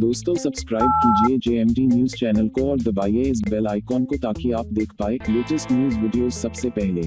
दोस्तों सब्सक्राइब कीजिए जे news channel को और दबाइए इस बेल आइकॉन को ताकि आप देख पाए लेटेस्ट न्यूज वीडियो सबसे पहले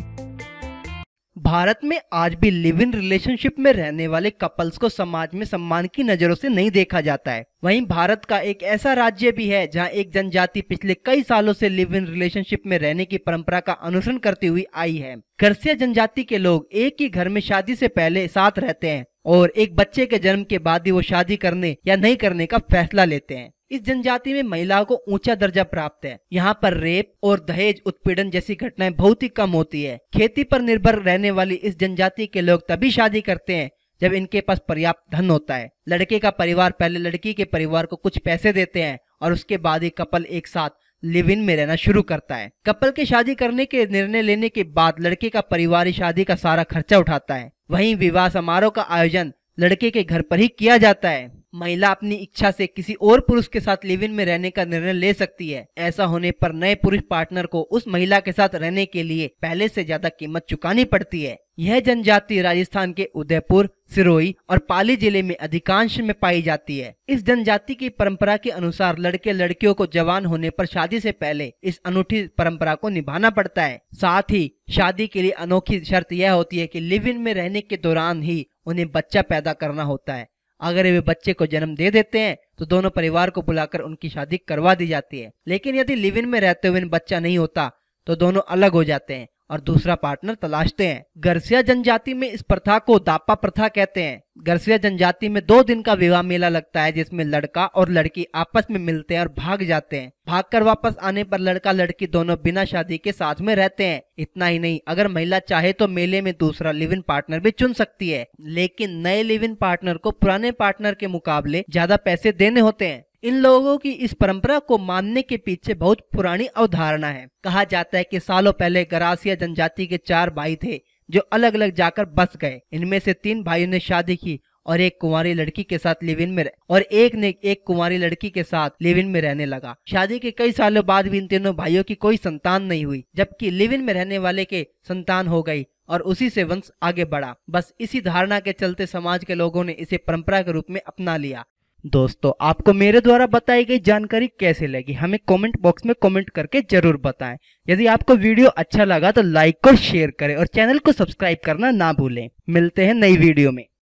भारत में आज भी लिव इन रिलेशनशिप में रहने वाले कपल्स को समाज में सम्मान की नजरों से नहीं देखा जाता है वहीं भारत का एक ऐसा राज्य भी है जहां एक जनजाति पिछले कई सालों से लिव इन रिलेशनशिप में रहने की परंपरा का अनुसरण करती हुई आई है गर्सिया जनजाति के लोग एक ही घर में शादी से पहले साथ रहते हैं और एक बच्चे के जन्म के बाद ही वो शादी करने या नहीं करने का फैसला लेते हैं इस जनजाति में महिलाओं को ऊंचा दर्जा प्राप्त है यहाँ पर रेप और दहेज उत्पीड़न जैसी घटनाएं बहुत ही कम होती है खेती पर निर्भर रहने वाली इस जनजाति के लोग तभी शादी करते हैं जब इनके पास पर्याप्त धन होता है लड़के का परिवार पहले लड़की के परिवार को कुछ पैसे देते हैं और उसके बाद ही कपल एक साथ लिव इन में रहना शुरू करता है कपल के शादी करने के निर्णय लेने के बाद लड़के का परिवार शादी का सारा खर्चा उठाता है वहीं विवाह समारोह का आयोजन लड़के के घर पर ही किया जाता है महिला अपनी इच्छा से किसी और पुरुष के साथ लिव इन में रहने का निर्णय ले सकती है ऐसा होने पर नए पुरुष पार्टनर को उस महिला के साथ रहने के लिए पहले से ज्यादा कीमत चुकानी पड़ती है यह जनजाति राजस्थान के उदयपुर सिरोही और पाली जिले में अधिकांश में पाई जाती है इस जनजाति की परंपरा के अनुसार लड़के लड़कियों को जवान होने पर शादी से पहले इस अनूठी परंपरा को निभाना पड़ता है साथ ही शादी के लिए अनोखी शर्त यह होती है कि लिव इन में रहने के दौरान ही उन्हें बच्चा पैदा करना होता है अगर वे बच्चे को जन्म दे देते हैं तो दोनों परिवार को बुलाकर उनकी शादी करवा दी जाती है लेकिन यदि लिव इन में रहते हुए बच्चा नहीं होता तो दोनों अलग हो जाते हैं और दूसरा पार्टनर तलाशते हैं गर्सिया जनजाति में इस प्रथा को दापा प्रथा कहते हैं गर्सिया जनजाति में दो दिन का विवाह मेला लगता है जिसमें लड़का और लड़की आपस में मिलते हैं और भाग जाते हैं भागकर वापस आने पर लड़का लड़की दोनों बिना शादी के साथ में रहते हैं इतना ही नहीं अगर महिला चाहे तो मेले में दूसरा लिव इन पार्टनर भी चुन सकती है लेकिन नए लिव इन पार्टनर को पुराने पार्टनर के मुकाबले ज्यादा पैसे देने होते हैं इन लोगों की इस परंपरा को मानने के पीछे बहुत पुरानी अवधारणा है कहा जाता है कि सालों पहले गरासिया जनजाति के चार भाई थे जो अलग अलग जाकर बस गए इनमें से तीन भाइयों ने शादी की और एक कुंवारी लड़की के साथ लिविन में और एक ने एक कुंवारी लड़की के साथ लिविन में रहने लगा शादी के कई सालों बाद भी इन तीनों भाइयों की कोई संतान नहीं हुई जबकि लिविन में रहने वाले के संतान हो गई और उसी से वंश आगे बढ़ा बस इसी धारणा के चलते समाज के लोगों ने इसे परंपरा के रूप में अपना लिया दोस्तों आपको मेरे द्वारा बताई गई जानकारी कैसे लगी हमें कमेंट बॉक्स में कमेंट करके जरूर बताएं यदि आपको वीडियो अच्छा लगा तो लाइक और शेयर करें और चैनल को सब्सक्राइब करना ना भूलें मिलते हैं नई वीडियो में